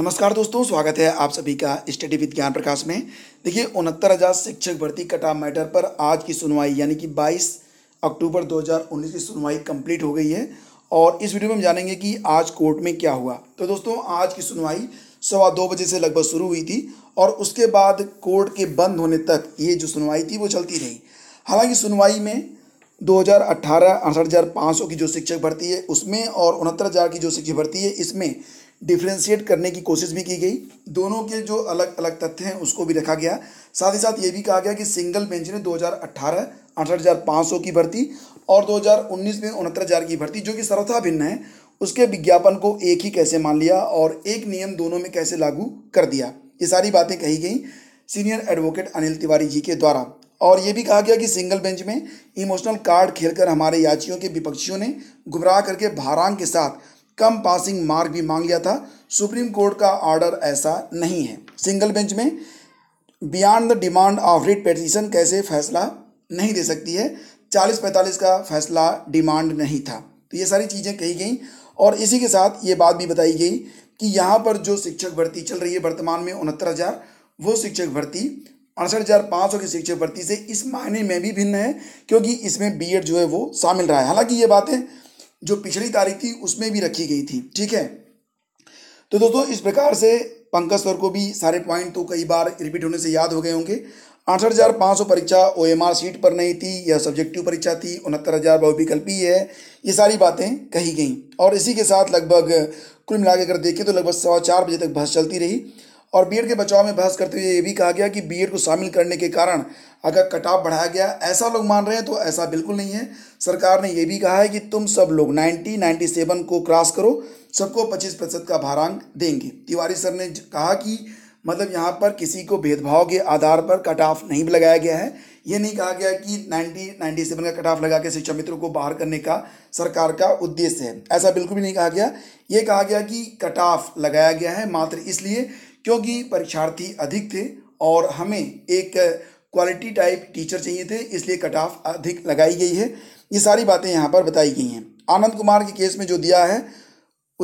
नमस्कार दोस्तों स्वागत है आप सभी का स्टडी ज्ञान प्रकाश में देखिए उनहत्तर हज़ार शिक्षक भर्ती कटा मैटर पर आज की सुनवाई यानी कि 22 अक्टूबर 2019 की सुनवाई कंप्लीट हो गई है और इस वीडियो में हम जानेंगे कि आज कोर्ट में क्या हुआ तो दोस्तों आज की सुनवाई सवा दो बजे से लगभग शुरू हुई थी और उसके बाद कोर्ट के बंद होने तक ये जो सुनवाई थी वो चलती रही हालांकि सुनवाई में 2018 अड़सठ हज़ार पाँच सौ की जो शिक्षक भर्ती है उसमें और उनहत्तर हज़ार की जो शिक्षक भर्ती है इसमें डिफ्रेंशिएट करने की कोशिश भी की गई दोनों के जो अलग अलग तथ्य हैं उसको भी रखा गया साथ ही साथ ये भी कहा गया कि सिंगल बेंच ने 2018 अड़सठ की भर्ती और 2019 में उनहत्तर की भर्ती जो कि सर्वथा भिन्न है उसके विज्ञापन को एक ही कैसे मान लिया और एक नियम दोनों में कैसे लागू कर दिया ये सारी बातें कही गई सीनियर एडवोकेट अनिल तिवारी जी के द्वारा और ये भी कहा गया कि सिंगल बेंच में इमोशनल कार्ड खेलकर हमारे याचियों के विपक्षियों ने गुमराह करके भारांग के साथ कम पासिंग मार्क भी मांग लिया था सुप्रीम कोर्ट का ऑर्डर ऐसा नहीं है सिंगल बेंच में beyond the demand of writ petition कैसे फैसला नहीं दे सकती है चालीस पैंतालीस का फैसला डिमांड नहीं था तो ये सारी चीज़ें कही गई और इसी के साथ ये बात भी बताई गई कि यहाँ पर जो शिक्षक भर्ती चल रही है वर्तमान में उनहत्तर हज़ार वो शिक्षक भर्ती अड़सठ हज़ार पाँच सौ की शिक्षक भर्ती से इस मायने में भी भिन्न है क्योंकि इसमें बीएड जो है वो शामिल रहा है हालांकि ये बातें जो पिछली तारीख थी उसमें भी रखी गई थी ठीक है तो दोस्तों इस प्रकार से पंकज सर को भी सारे पॉइंट तो कई बार रिपीट होने से याद हो गए होंगे अड़सठ हज़ार पाँच सौ परीक्षा ओ एम आर सीट पर नहीं थी यह सब्जेक्टिव परीक्षा थी उनहत्तर हज़ार बहुविकल्पीय है ये सारी बातें कही गई और इसी के साथ लगभग कुल मिला के अगर देखें तो लगभग सवा चार बजे तक बहस चलती रही और बीएड के बचाव में बहस करते हुए ये भी कहा गया कि बीएड को शामिल करने के कारण अगर कटाव बढ़ाया गया ऐसा लोग मान रहे हैं तो ऐसा बिल्कुल नहीं है सरकार ने यह भी कहा है कि तुम सब लोग 90 97 को क्रॉस करो सबको 25 प्रतिशत का भारांक देंगे तिवारी सर ने कहा कि मतलब यहाँ पर किसी को भेदभाव के आधार पर कट ऑफ नहीं लगाया गया है ये नहीं कहा गया कि 90 97 का कट ऑफ लगा के शिक्षा मित्रों को बाहर करने का सरकार का उद्देश्य है ऐसा बिल्कुल भी नहीं कहा गया ये कहा गया कि कट ऑफ लगाया गया है मात्र इसलिए क्योंकि परीक्षार्थी अधिक थे और हमें एक क्वालिटी टाइप टीचर चाहिए थे इसलिए कट ऑफ अधिक लगाई गई है ये सारी बातें यहाँ पर बताई गई हैं आनंद कुमार के केस में जो दिया है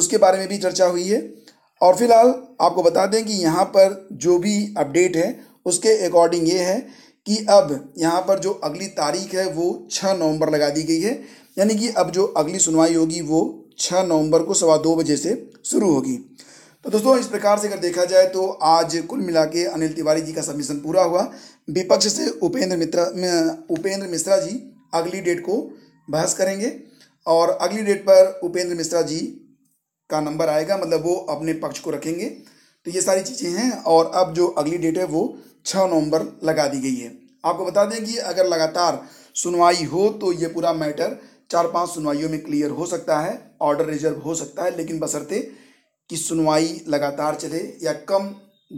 उसके बारे में भी चर्चा हुई है और फिलहाल आपको बता दें कि यहाँ पर जो भी अपडेट है उसके अकॉर्डिंग ये है कि अब यहाँ पर जो अगली तारीख है वो छः नवंबर लगा दी गई है यानी कि अब जो अगली सुनवाई होगी वो छः नवंबर को सवा दो बजे से शुरू होगी तो दोस्तों इस प्रकार से अगर देखा जाए तो आज कुल मिला के अनिल तिवारी जी का सबमिशन पूरा हुआ विपक्ष से उपेंद्र मित्रा उपेंद्र मिश्रा जी अगली डेट को बहस करेंगे और अगली डेट पर उपेंद्र मिश्रा जी का नंबर आएगा मतलब वो अपने पक्ष को रखेंगे तो ये सारी चीज़ें हैं और अब जो अगली डेट है वो छः नवंबर लगा दी गई है आपको बता दें कि अगर लगातार सुनवाई हो तो ये पूरा मैटर चार पांच सुनवाइयों में क्लियर हो सकता है ऑर्डर रिजर्व हो सकता है लेकिन बसरते की सुनवाई लगातार चले या कम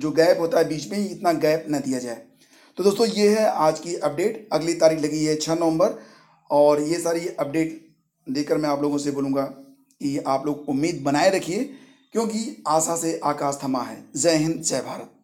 जो गैप होता है बीच में इतना गैप न दिया जाए तो दोस्तों ये है आज की अपडेट अगली तारीख लगी है छः नवंबर और ये सारी अपडेट देकर मैं आप लोगों से बोलूँगा कि आप लोग उम्मीद बनाए रखिए क्योंकि आशा से आकाश थमा है जय हिंद जय भारत